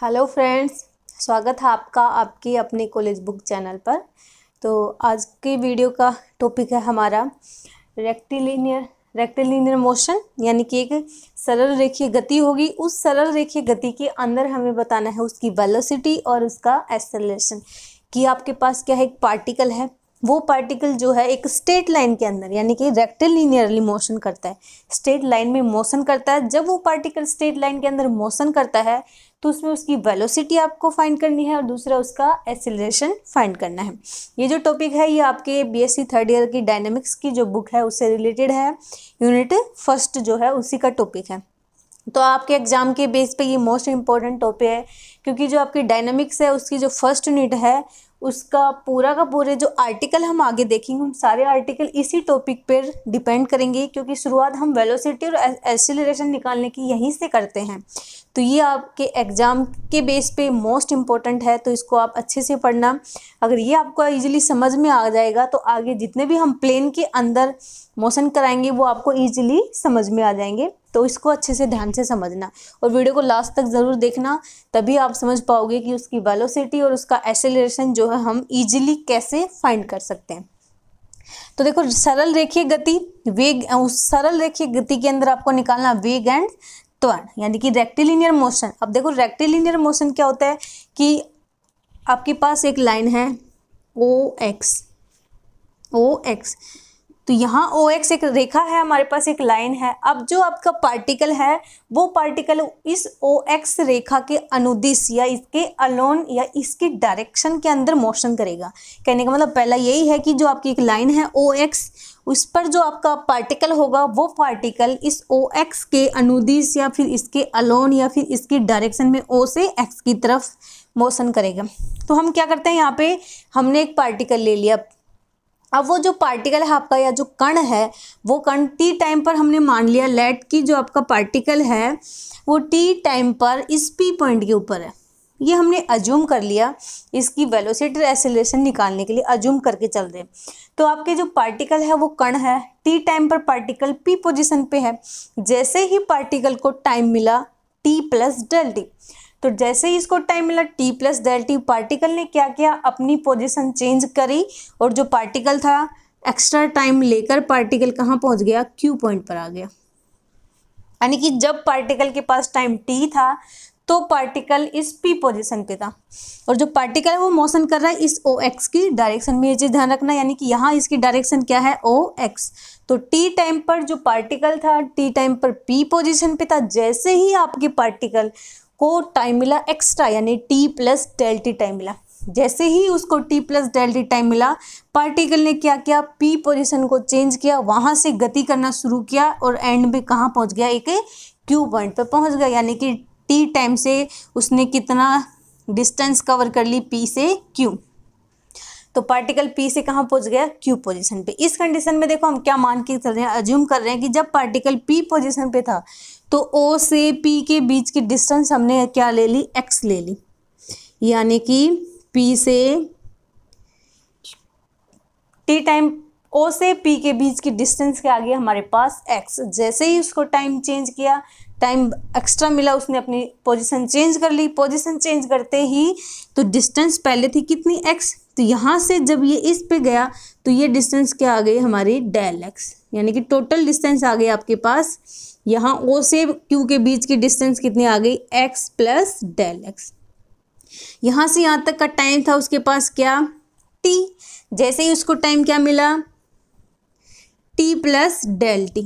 hello friends स्वागत है आपका आपकी अपने कॉलेज बुक चैनल पर तो आज की वीडियो का टॉपिक है हमारा रेक्टिलिनियर रेक्टिलिनियर मोशन यानी कि एक सरल रेखीय गति होगी उस सरल रेखीय गति के अंदर हमें बताना है उसकी वेलोसिटी और उसका एक्सेलरेशन कि आपके पास क्या है एक पार्टिकल है वो पार्टिकल जो है एक स्ट्रेट लाइन के अंदर यानी कि रेक्टिलिनियरली मोशन करता है स्ट्रेट लाइन में मोशन करता है जब वो पार्टिकल स्ट्रेट लाइन के अंदर मोशन करता है तो उसमें उसकी वेलोसिटी आपको फाइंड करनी है और दूसरा उसका एसिलेशन फाइंड करना है ये जो टॉपिक है ये आपके बीएससी थर्ड ईयर की डायनेमिक्स की जो बुक है उससे रिलेटेड है यूनिट फर्स्ट जो है उसी का टॉपिक है तो आपके एग्ज़ाम के बेस पे ये मोस्ट इम्पॉर्टेंट टॉपिक है क्योंकि जो आपकी डायनामिक्स है उसकी जो फर्स्ट यूनिट है उसका पूरा का पूरे जो आर्टिकल हम आगे देखेंगे हम सारे आर्टिकल इसी टॉपिक पर डिपेंड करेंगे क्योंकि शुरुआत हम वेलोसिटी और एसिलेशन निकालने की यहीं से करते हैं तो ये आपके एग्ज़ाम के बेस पे मोस्ट इम्पॉर्टेंट है तो इसको आप अच्छे से पढ़ना अगर ये आपको ईजिली समझ में आ जाएगा तो आगे जितने भी हम प्लेन के अंदर मोशन कराएंगे वो आपको ईजिली समझ में आ जाएंगे तो इसको अच्छे से ध्यान से समझना और वीडियो को लास्ट तक ज़रूर देखना तभी आप समझ पाओगे कि उसकी वेलोसिटी और उसका एसेलरेशन जो है हम इजीली कैसे फाइंड कर सकते हैं तो देखो सरल रेखीय गति वेग उस सरल रेखीय गति के अंदर आपको निकालना वेग एंड त्वरण यानी कि रेक्टिलिनियर मोशन अब देखो रेक्टिलिनियर मोशन क्या होता है कि आपके पास एक लाइन है ओ एक्स ओ एक्स तो यहाँ ओ एक्स एक रेखा है हमारे पास एक लाइन है अब जो आपका पार्टिकल है वो पार्टिकल इस ओ एक्स रेखा के अनुदिश या इसके अलोन या इसके डायरेक्शन के अंदर मोशन करेगा कहने का मतलब पहला यही है कि जो आपकी एक लाइन है ओ एक्स उस पर जो आपका पार्टिकल होगा वो पार्टिकल इस ओ एक्स के अनुदिश या फिर इसके अलोन या फिर इसके डायरेक्शन में ओ से एक्स की तरफ मोशन करेगा तो हम क्या करते हैं यहाँ पे हमने एक पार्टिकल ले लिया अब वो जो पार्टिकल है आपका या जो कण है वो कण टी टाइम पर हमने मान लिया लेट की जो आपका पार्टिकल है वो टी टाइम पर इस पी पॉइंट के ऊपर है ये हमने अज्यूम कर लिया इसकी वेलोसिटी एसिलेशन निकालने के लिए अज्यूम करके चल रहे तो आपके जो पार्टिकल है वो कण है टी टाइम पर पार्टिकल पी पोजिशन पे है जैसे ही पार्टिकल को टाइम मिला टी प्लस डेल टी तो जैसे ही इसको टाइम मिला टी प्लस डेल्टी पार्टिकल ने क्या किया अपनी पोजिशन चेंज करी और जो पार्टिकल था एक्स्ट्रा टाइम लेकर पार्टिकल कहाँ पहुँच गया क्यू पॉइंट पर आ गया यानी कि जब पार्टिकल के पास टाइम टी था तो पार्टिकल इस पी पोजीशन पे था और जो पार्टिकल है वो मोशन कर रहा है इस ओ एक्स की डायरेक्शन में ये चीज़ ध्यान रखना यानी कि यहाँ इसकी डायरेक्शन क्या है ओ एक्स तो टी टाइम पर जो पार्टिकल था टी टाइम पर पी पोजीशन पे था जैसे ही आपके पार्टिकल को टाइम मिला एक्स्ट्रा यानी टी प्लस डेल्टी टाइम मिला जैसे ही उसको टी प्लस डेल्टी टाइम मिला पार्टिकल ने क्या किया पी पोजिशन को चेंज किया वहाँ से गति करना शुरू किया और एंड में कहाँ पहुँच गया एक क्यू पॉइंट पर पहुँच गया यानी कि टी टाइम से उसने कितना डिस्टेंस कवर कर ली पी से क्यू तो पार्टिकल पी से कहाँ पहुँच गया क्यू पोजीशन पे इस कंडीशन में देखो हम क्या मान के चल रहे हैं अज्यूम कर रहे हैं कि जब पार्टिकल पी पोजीशन पे था तो ओ से पी के बीच की डिस्टेंस हमने क्या ले ली एक्स ले ली यानी कि पी से टी टाइम ओ से पी के बीच की डिस्टेंस के आगे हमारे पास एक्स जैसे ही उसको टाइम चेंज किया टाइम एक्स्ट्रा मिला उसने अपनी पोजीशन चेंज कर ली पोजीशन चेंज करते ही तो डिस्टेंस पहले थी कितनी एक्स तो यहाँ से जब ये इस पे गया तो ये डिस्टेंस क्या आ गई हमारी डेल एक्स यानी कि टोटल डिस्टेंस आ गई आपके पास यहाँ ओ से क्यू के बीच की डिस्टेंस कितनी आ गई एक्स प्लस डेल एक्स यहाँ से यहाँ तक का टाइम था उसके पास क्या टी जैसे ही उसको टाइम क्या मिला T plus del T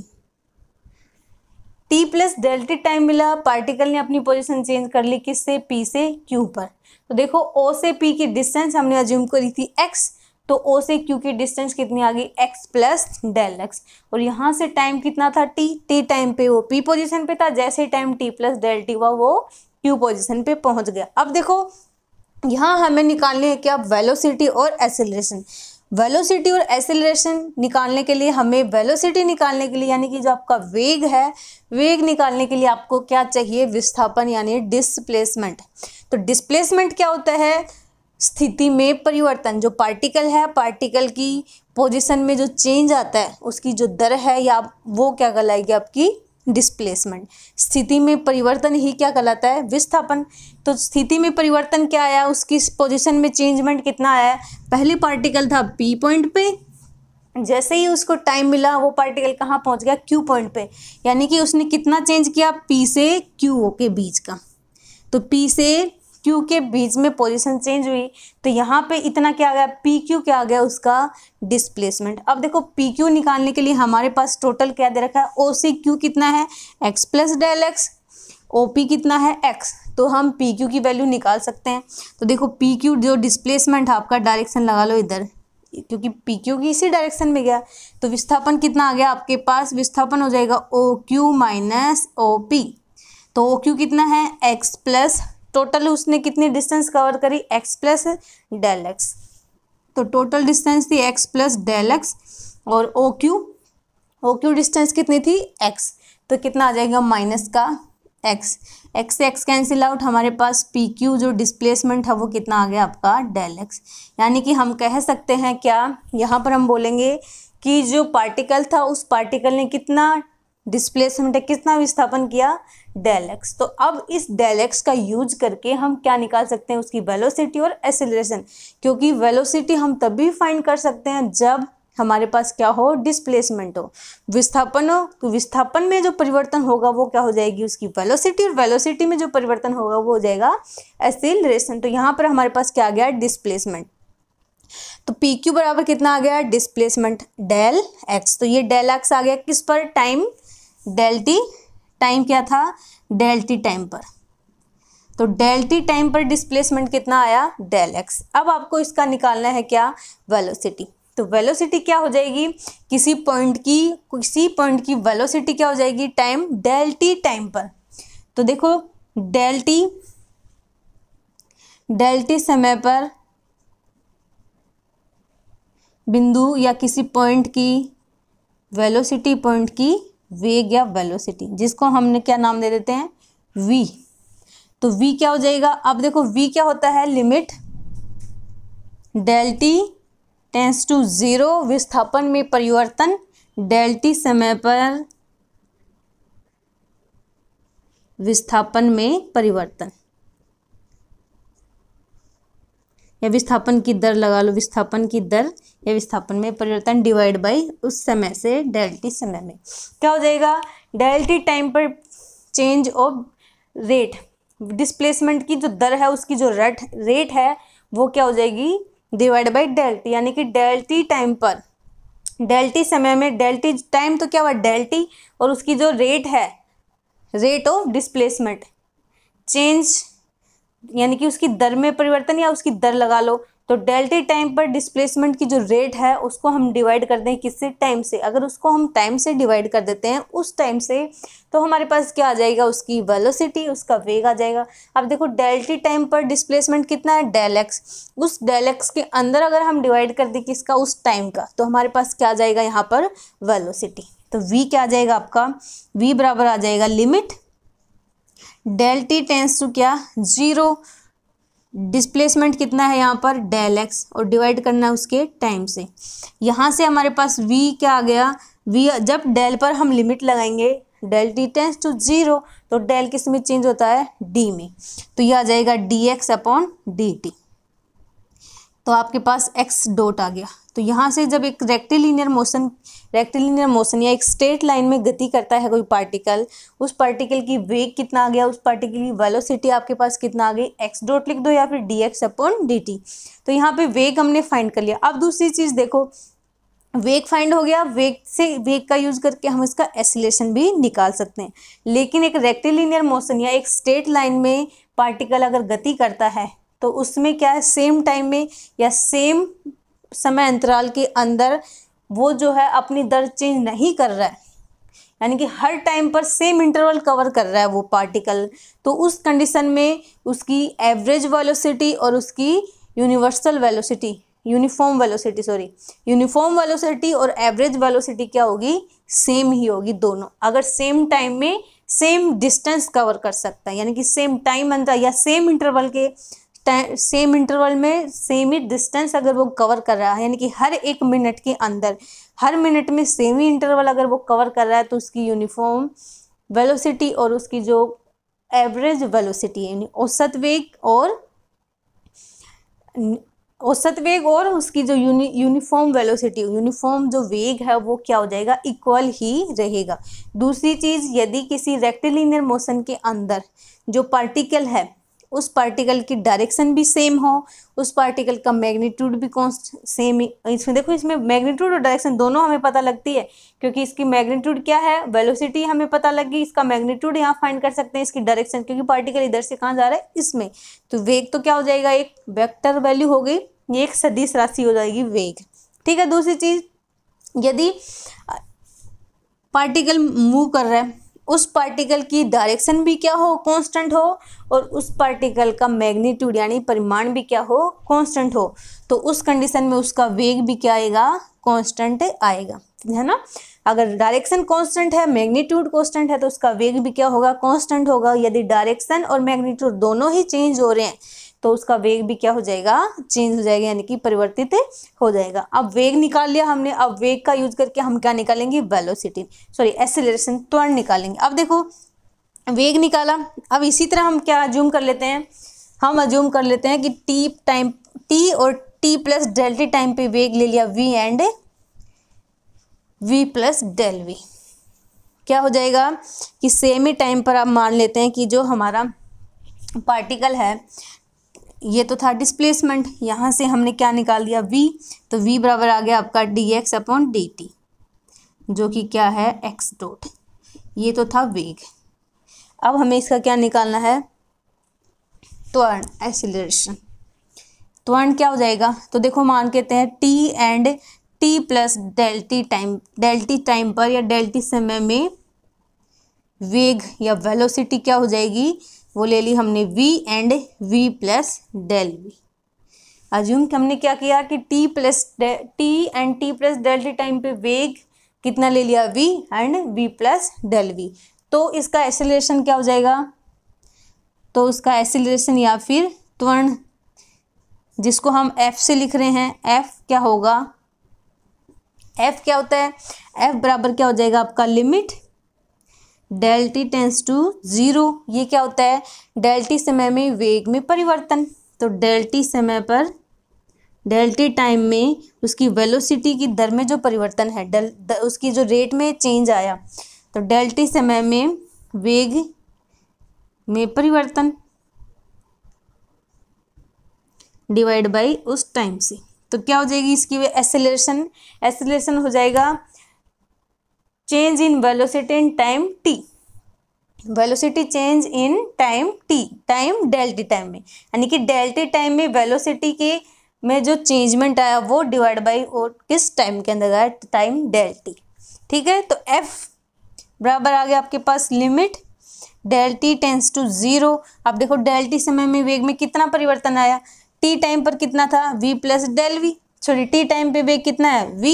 T plus del T time मिला पार्टिकल ने अपनी पोजीशन चेंज कर ली किससे पी से क्यू पर तो देखो ओ से पी की डिस्टेंस हमने अज्यूम करी थी एक्स तो ओ से क्यू की डिस्टेंस कितनी आ गई एक्स प्लस डेल एक्स और यहाँ से टाइम कितना था टी टी टाइम पे वो पी पोजिशन पे था जैसे time T plus del T हुआ वो क्यू पोजिशन पे पहुँच गया अब देखो यहाँ हमें निकालने हैं क्या वेलोसिटी और एसिलेशन वेलोसिटी और एसिलेशन निकालने के लिए हमें वेलोसिटी निकालने के लिए यानी कि जो आपका वेग है वेग निकालने के लिए आपको क्या चाहिए विस्थापन यानी डिस्प्लेसमेंट तो डिस्प्लेसमेंट क्या होता है स्थिति में परिवर्तन जो पार्टिकल है पार्टिकल की पोजीशन में जो चेंज आता है उसकी जो दर है या वो क्या कहलाएगी आपकी डिस्प्लेसमेंट स्थिति में परिवर्तन ही क्या कहलाता है विस्थापन तो स्थिति में परिवर्तन क्या आया उसकी पोजीशन में चेंजमेंट कितना आया पहले पार्टिकल था पी पॉइंट पे जैसे ही उसको टाइम मिला वो पार्टिकल कहाँ पहुँच गया क्यू पॉइंट पे यानी कि उसने कितना चेंज किया पी से क्यू के बीच का तो पी से क्यू के बीच में पोजीशन चेंज हुई तो यहाँ पे इतना क्या आ गया पी क्यू क्या आ गया उसका डिस्प्लेसमेंट अब देखो पी क्यू निकालने के लिए हमारे पास टोटल क्या दे रखा है ओ सी क्यू कितना है X plus del X O P कितना है एक्स तो हम पी क्यू की वैल्यू निकाल सकते हैं तो देखो पी क्यू जो डिस्प्लेसमेंट है आपका डायरेक्शन लगा लो इधर क्योंकि पी क्यू की इसी डायरेक्शन में गया तो विस्थापन कितना आ गया आपके पास विस्थापन हो जाएगा O Q minus O P तो ओ क्यू कितना है एक्स प्लस टोटल उसने कितनी डिस्टेंस कवर करी एक्स प्लस डेल एक्स तो टोटल डिस्टेंस थी एक्स प्लस डेल एक्स और O Q O Q distance कितनी थी एक्स तो कितना आ जाएगा माइनस का एक्स एक्स से एक्स कैंसिल आउट हमारे पास पी क्यू जो डिस्प्लेसमेंट है वो कितना आ गया आपका डेल एक्स यानी कि हम कह सकते हैं क्या यहाँ पर हम बोलेंगे कि जो पार्टिकल था उस पार्टिकल ने कितना डिस्प्लेसमेंट है कितना विस्थापन किया डेल एक्स तो अब इस डेल एक्स का यूज करके हम क्या निकाल सकते हैं उसकी वेलोसिटी और एसिलेशन क्योंकि वेलोसिटी हम तभी फाइंड कर सकते हैं जब हमारे पास क्या हो डिस्प्लेसमेंट हो विस्थापन हो तो विस्थापन में जो परिवर्तन होगा वो क्या हो जाएगी उसकी वेलोसिटी और वेलोसिटी में जो परिवर्तन होगा वो हो जाएगा एसिलेशन तो यहाँ पर हमारे पास क्या आ गया डिस्प्लेसमेंट तो पी क्यू बराबर कितना आ गया डिस्प्लेसमेंट डेल एक्स तो ये डेल एक्स आ गया किस पर टाइम डेल्टी टाइम क्या था डेल्टी टाइम पर तो डेल्टी टाइम पर डिस्प्लेसमेंट कितना आया डेल एक्स अब आपको इसका निकालना है क्या वेलोसिटी तो वेलोसिटी क्या हो जाएगी किसी पॉइंट की किसी पॉइंट की वेलोसिटी क्या हो जाएगी टाइम डेल्टी टाइम पर तो देखो डेल्टी डेल्टी समय पर बिंदु या किसी पॉइंट की वेलोसिटी पॉइंट की वेग या वेलोसिटी जिसको हमने क्या नाम दे देते हैं वी तो वी क्या हो जाएगा अब देखो वी क्या होता है limit del T tends to zero विस्थापन में परिवर्तन डेल्टी समय पर विस्थापन में परिवर्तन या विस्थापन की दर लगा लो विस्थापन की दर या विस्थापन में परिवर्तन डिवाइड बाई उस समय से डेल्टी समय में क्या हो जाएगा डेल्टी टाइम पर चेंज ऑफ रेट डिस्प्लेसमेंट की जो दर है उसकी जो रेट रेट है वो क्या हो जाएगी डिवाइड बाई डेल्टी यानी कि डेल्टी टाइम पर डेल्टी समय में डेल्टी टाइम तो क्या हुआ डेल्टी और उसकी जो रेट है रेट ऑफ डिस्प्लेसमेंट चेंज यानी कि उसकी दर में परिवर्तन या उसकी दर लगा लो तो डेल्टे टाइम पर डिस्प्लेसमेंट की जो रेट है उसको हम डिवाइड कर दें किससे टाइम से अगर उसको हम टाइम से डिवाइड कर देते हैं उस टाइम से तो हमारे पास क्या आ जाएगा उसकी वेलोसिटी उसका वेग आ जाएगा अब देखो डेल्टे टाइम पर डिस्प्लेसमेंट कितना है डेल एक्स उस डेल एक्स के अंदर अगर हम डिवाइड कर दें किसका उस टाइम का तो हमारे पास क्या आ जाएगा यहाँ पर वेलोसिटी तो वी क्या आ जाएगा आपका वी बराबर आ जाएगा limit del T tends to क्या जीरो डिस्प्लेसमेंट कितना है यहाँ पर डेल एक्स और डिवाइड करना है उसके टाइम से यहाँ से हमारे पास वी क्या आ गया वी जब डेल पर हम लिमिट लगाएंगे del T tends to zero तो डेल किस में चेंज होता है डी में तो यह आ जाएगा D X upon D T तो आपके पास एक्स डॉट आ गया तो यहाँ से जब एक रेक्टिलीनियर मोशन रेक्टिलीनियर मोशन या एक स्ट्रेट लाइन में गति करता है कोई पार्टिकल उस पार्टिकल की वेग कितना आ गया उस पार्टिकल की वेलोसिटी आपके पास कितना आ गई एक्स डॉट लिख दो या फिर D X upon D T तो यहाँ पे वेग हमने फाइंड कर लिया अब दूसरी चीज़ देखो वेग फाइंड हो गया वेग से वेग का यूज करके हम इसका एसिलेशन भी निकाल सकते हैं लेकिन एक रेक्टिलीनियर मोशन या एक स्ट्रेट लाइन में पार्टिकल अगर गति करता है तो उसमें क्या है सेम टाइम में या सेम समय अंतराल के अंदर वो जो है अपनी दर चेंज नहीं कर रहा है यानी कि हर टाइम पर सेम इंटरवल कवर कर रहा है वो पार्टिकल तो उस कंडीशन में उसकी एवरेज वेलोसिटी और उसकी universal velocity uniform velocity sorry uniform velocity और एवरेज वेलोसिटी क्या होगी सेम ही होगी दोनों अगर सेम टाइम में सेम डिस्टेंस कवर कर सकता है यानी कि सेम टाइम अंतर या सेम इंटरवल के सेम इंटरवल में सेम ही डिस्टेंस अगर वो कवर कर रहा है यानी कि हर एक मिनट के अंदर हर मिनट में सेम ही इंटरवल अगर वो कवर कर रहा है तो उसकी यूनिफॉर्म वेलोसिटी और उसकी जो एवरेज वेलोसिटी यानी औसत वेग और औसत वेग और उसकी जो यूनि यूनिफॉर्म वेलोसिटी यूनिफॉर्म जो वेग है वो क्या हो जाएगा इक्वल ही रहेगा दूसरी चीज़ यदि किसी रेक्टिलिनियर मोशन के अंदर जो पार्टिकल है उस पार्टिकल की डायरेक्शन भी सेम हो उस पार्टिकल का मैग्नीट्यूड भी कौन सेम इसमें देखो इसमें मैग्नीट्यूड और डायरेक्शन दोनों हमें पता लगती है क्योंकि इसकी मैग्नीट्यूड क्या है वेलोसिटी हमें पता गई इसका मैग्नीट्यूड यहाँ फाइंड कर सकते हैं इसकी डायरेक्शन क्योंकि पार्टिकल इधर से कहाँ जा रहा है इसमें तो वेग तो क्या हो जाएगा एक वेक्टर वैल्यू हो गई ये एक सदीश राशि हो जाएगी वेग ठीक है दूसरी चीज़ यदि पार्टिकल मूव कर रहा है उस पार्टिकल की डायरेक्शन भी क्या हो कांस्टेंट हो और उस पार्टिकल का मैग्नीट्यूड यानी परिमाण भी क्या हो कांस्टेंट हो तो उस कंडीशन में उसका वेग भी क्या आएगा कांस्टेंट आएगा है ना अगर डायरेक्शन कांस्टेंट है मैग्नीट्यूड कांस्टेंट है तो उसका वेग भी क्या होगा कांस्टेंट होगा यदि डायरेक्शन और मैग्नीट्यूड दोनों ही चेंज हो रहे हैं तो उसका वेग भी क्या हो जाएगा चेंज हो जाएगा यानी कि परिवर्तित हो जाएगा अब वेग निकाल लिया हमने अब वेग का यूज करके हम क्या निकालेंगे वेलोसिटी सॉरी एसिलेशन त्वरण निकालेंगे अब देखो वेग निकाला अब इसी तरह हम क्या अज्यूम कर लेते हैं हम अज्यूम कर लेते हैं कि टी टाइम टी और टी प्लस डेल्टी टाइम पे वेग ले लिया V and V plus del V क्या हो जाएगा कि सेम ही टाइम पर आप मान लेते हैं कि जो हमारा पार्टिकल है ये तो था डिस्प्लेसमेंट यहाँ से हमने क्या निकाल दिया v तो v बराबर आ गया आपका D X upon D T जो कि क्या है x डॉट ये तो था वेग अब हमें इसका क्या निकालना है त्वरण एक्सिलेशन त्वरण क्या हो जाएगा तो देखो मान कहते हैं T and T plus del T time del T time पर या डेल्टी समय में वेग या वेलोसिटी क्या हो जाएगी वो ले ली हमने V and V plus del V assume कि हमने क्या किया कि T plus T and T plus del T time पे वेग कितना ले लिया V and V plus del V तो इसका एसिलेशन क्या हो जाएगा तो उसका एसिलेशन या फिर त्वरण जिसको हम एफ से लिख रहे हैं एफ क्या होगा एफ क्या होता है एफ बराबर क्या हो जाएगा आपका limit del T tends to zero ये क्या होता है डेल टी समय में वेग में परिवर्तन तो डेल टी समय पर डेल टी टाइम में उसकी वेलोसिटी की दर में जो परिवर्तन है डेल उसकी जो रेट में चेंज आया तो डेल टी समय में वेग में परिवर्तन डिवाइड बाई उस टाइम से तो क्या हो जाएगी इसकी एसेलेशन एसेलेशन हो जाएगा change in velocity in time T velocity change in time T time del T time में यानी कि डेल्टी टाइम में वेलोसिटी के में जो चेंजमेंट आया वो डिवाइड बाई और किस टाइम के अंदर आया टाइम डेल्टी ठीक है तो एफ बराबर आ गया आपके पास limit del T tends to zero आप देखो डेल्टी समय में वेग में कितना परिवर्तन आया टी टाइम पर कितना था V plus del V sorry T time पे वे कितना है वी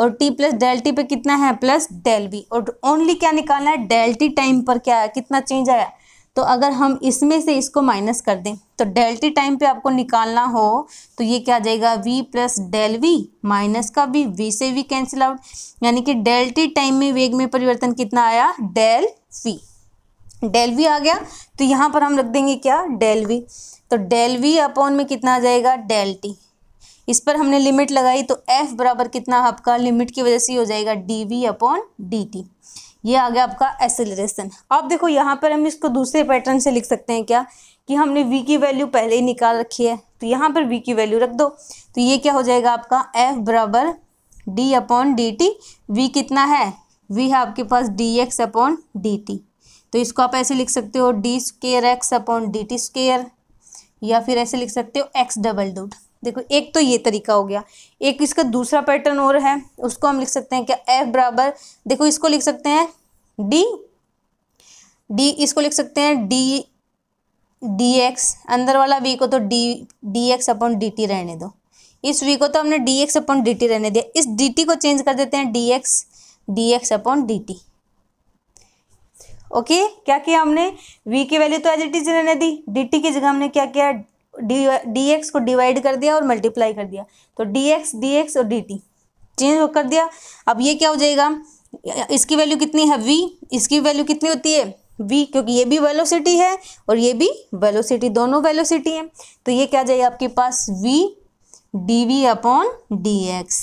और टी प्लस डेल्टी पे कितना है प्लस डेल वी और ओनली क्या निकालना है डेल्टी टाइम पर क्या है कितना चेंज आया तो अगर हम इसमें से इसको माइनस कर दें तो डेल्टी टाइम पे आपको निकालना हो तो ये क्या आ जाएगा V plus del V minus का भी वी से वी कैंसिल आउट यानी कि डेल्टी टाइम में वेग में परिवर्तन कितना आया डेल वी डेल वी आ गया तो यहाँ पर हम रख देंगे क्या डेल वी तो डेल वी अपॉन में कितना आ जाएगा डेल टी इस पर हमने लिमिट लगाई तो एफ बराबर कितना आपका लिमिट की वजह से हो जाएगा D V upon D T ये आ गया आपका एसेलरेशन अब देखो यहाँ पर हम इसको दूसरे पैटर्न से लिख सकते हैं क्या कि हमने वी की वैल्यू पहले ही निकाल रखी है तो यहाँ पर वी की वैल्यू रख दो तो ये क्या हो जाएगा आपका एफ बराबर D upon D T V कितना है वी है आपके पास D X upon D T तो इसको आप ऐसे लिख सकते हो D square X upon D T square या फिर ऐसे लिख सकते हो एक्स डबल डूट देखो एक तो ये तरीका हो गया एक इसका दूसरा पैटर्न और है उसको हम लिख सकते हैं क्या एफ बराबर देखो इसको लिख सकते हैं डी डी इसको लिख सकते हैं डी डी एक्स अंदर वाला वी को तो D D X upon D T रहने दो इस वी को तो हमने D X upon D T रहने दिया इस डी टी को चेंज कर देते हैं D X D X upon D T okay क्या किया हमने वी की वैल्यू तो एज इट इज रहने दी डी टी की जगह हमने क्या किया डी डी एक्स को डिवाइड कर दिया और मल्टीप्लाई कर दिया तो डी एक्स डी एक्स और डी टी चेंज कर दिया अब ये क्या हो जाएगा इसकी वैल्यू कितनी है वी इसकी वैल्यू कितनी होती है वी क्योंकि ये भी वेलोसिटी है और ये भी वेलोसिटी दोनों वेलोसिटी है तो ये क्या जाएगा आपके पास V D V upon D X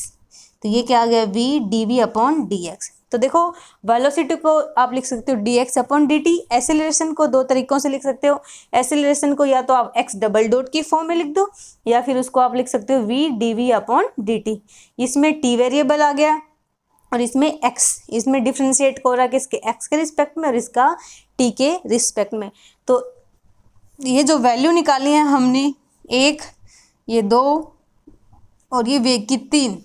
तो ये क्या आ गया V D V upon D X तो देखो वेलोसिटी को आप लिख सकते हो D X upon D T acceleration को दो तरीकों से लिख सकते हो एसिलेशन को या तो आप एक्स डबल डॉट की फॉर्म में लिख दो या फिर उसको आप लिख सकते हो V D V upon D T इसमें टी वेरिएबल आ गया और इसमें एक्स इसमें डिफ्रेंशिएट हो रहा है कि इसके एक्स के रिस्पेक्ट में और इसका टी के रिस्पेक्ट में तो ये जो वैल्यू निकाली है हमने एक ये दो और ये वेग की तीन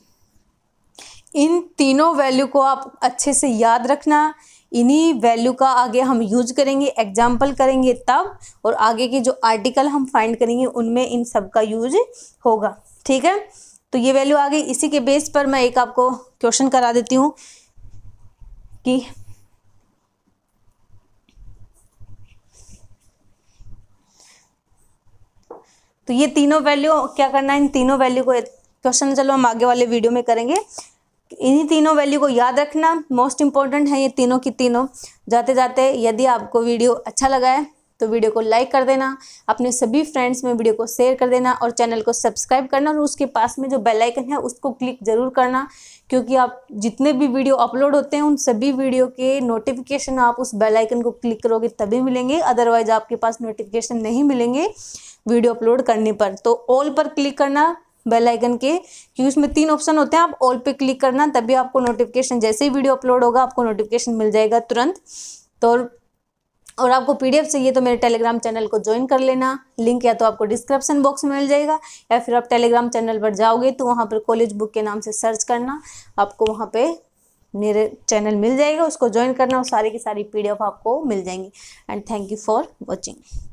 इन तीनों वैल्यू को आप अच्छे से याद रखना इन्हीं वैल्यू का आगे हम यूज करेंगे एग्जाम्पल करेंगे तब और आगे के जो आर्टिकल हम फाइंड करेंगे उनमें इन सब का यूज होगा ठीक है तो ये वैल्यू आ गई इसी के बेस पर मैं एक आपको क्वेश्चन करा देती हूँ कि तो ये तीनों वैल्यू क्या करना है इन तीनों वैल्यू को क्वेश्चन चलो हम आगे वाले वीडियो में करेंगे इन्हीं तीनों वैल्यू को याद रखना मोस्ट इंपॉर्टेंट है ये तीनों की तीनों जाते जाते यदि आपको वीडियो अच्छा लगा है तो वीडियो को लाइक कर देना अपने सभी फ्रेंड्स में वीडियो को शेयर कर देना और चैनल को सब्सक्राइब करना और उसके पास में जो बेल आइकन है उसको क्लिक जरूर करना क्योंकि आप जितने भी वीडियो अपलोड होते हैं उन सभी वीडियो के नोटिफिकेशन आप उस बेल आइकन को क्लिक करोगे तभी मिलेंगे अदरवाइज आपके पास नोटिफिकेशन नहीं मिलेंगे वीडियो अपलोड करने पर तो ऑल पर क्लिक करना बेल आइकन के क्योंकि उसमें तीन ऑप्शन होते हैं आप ऑल पे क्लिक करना तभी आपको नोटिफिकेशन जैसे ही वीडियो अपलोड होगा आपको नोटिफिकेशन मिल जाएगा तुरंत तो और आपको पीडीएफ चाहिए तो मेरे टेलीग्राम चैनल को ज्वाइन कर लेना लिंक या तो आपको डिस्क्रिप्शन बॉक्स में मिल जाएगा या फिर आप टेलीग्राम चैनल पर जाओगे तो वहाँ पर कॉलेज बुक के नाम से सर्च करना आपको वहाँ पे मेरे चैनल मिल जाएगा उसको ज्वाइन करना और सारी की सारी पीडीएफ आपको मिल जाएंगी and thank you for watching